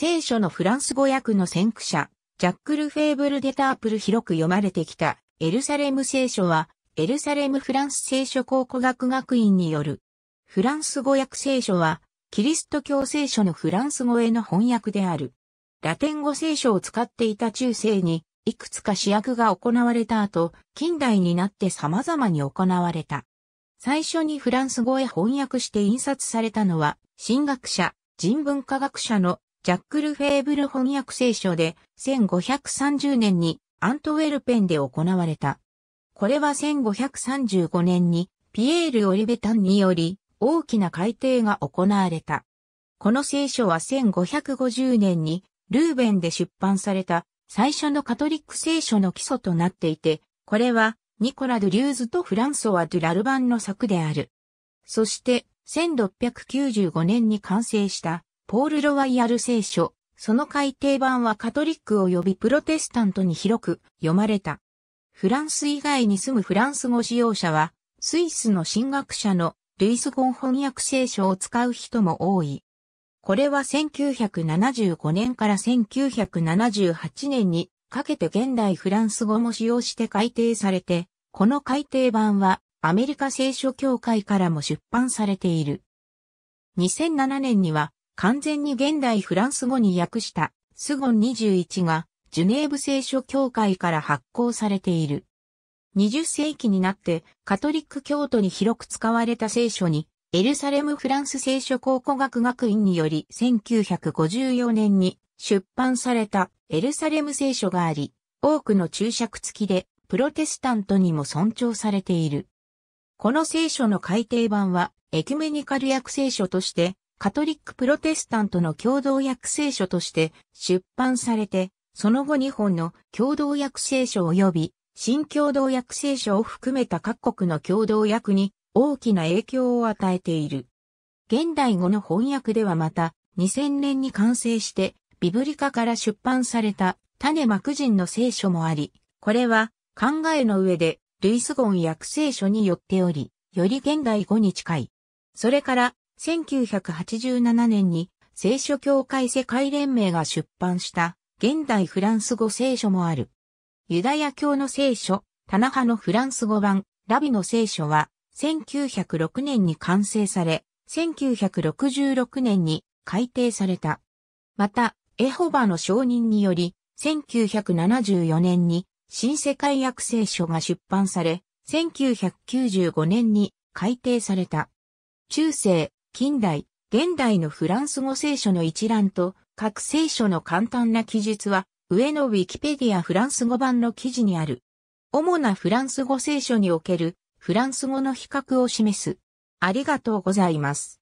聖書のフランス語訳の先駆者、ジャックル・フェーブル・デ・タープル広く読まれてきた、エルサレム聖書は、エルサレムフランス聖書考古学学院による、フランス語訳聖書は、キリスト教聖書のフランス語への翻訳である。ラテン語聖書を使っていた中世に、いくつか試訳が行われた後、近代になって様々に行われた。最初にフランス語へ翻訳して印刷されたのは、神学者、人文科学者のジャックル・フェーブル翻訳聖書で1530年にアントウェルペンで行われた。これは1535年にピエール・オリベタンにより大きな改定が行われた。この聖書は1550年にルーベンで出版された最初のカトリック聖書の基礎となっていて、これはニコラ・ドゥ・リューズとフランソワ・ドゥ・ラルバンの作である。そして1695年に完成したポール・ロワイヤル聖書、その改訂版はカトリック及びプロテスタントに広く読まれた。フランス以外に住むフランス語使用者は、スイスの神学者のルイス・ゴン翻訳聖書を使う人も多い。これは1975年から1978年にかけて現代フランス語も使用して改訂されて、この改訂版はアメリカ聖書協会からも出版されている。2007年には完全に現代フランス語に訳したスゴン21がジュネーブ聖書協会から発行されている。20世紀になってカトリック教徒に広く使われた聖書にエルサレムフランス聖書考古学学院により1954年に出版されたエルサレム聖書があり、多くの注釈付きでプロテスタントにも尊重されている。この聖書の改訂版はエキュメニカル訳聖書としてカトリックプロテスタントの共同訳聖書として出版されて、その後2本の共同訳聖書及び新共同訳聖書を含めた各国の共同訳に大きな影響を与えている。現代語の翻訳ではまた2000年に完成してビブリカから出版された種幕人の聖書もあり、これは考えの上でルイスゴン訳聖書によっており、より現代語に近い。それから1987年に聖書協会世界連盟が出版した現代フランス語聖書もある。ユダヤ教の聖書、田ナのフランス語版、ラビの聖書は1906年に完成され、1966年に改訂された。また、エホバの承認により、1974年に新世界約聖書が出版され、1995年に改訂された。中世、近代、現代のフランス語聖書の一覧と、各聖書の簡単な記述は、上のウィキペディアフランス語版の記事にある。主なフランス語聖書における、フランス語の比較を示す。ありがとうございます。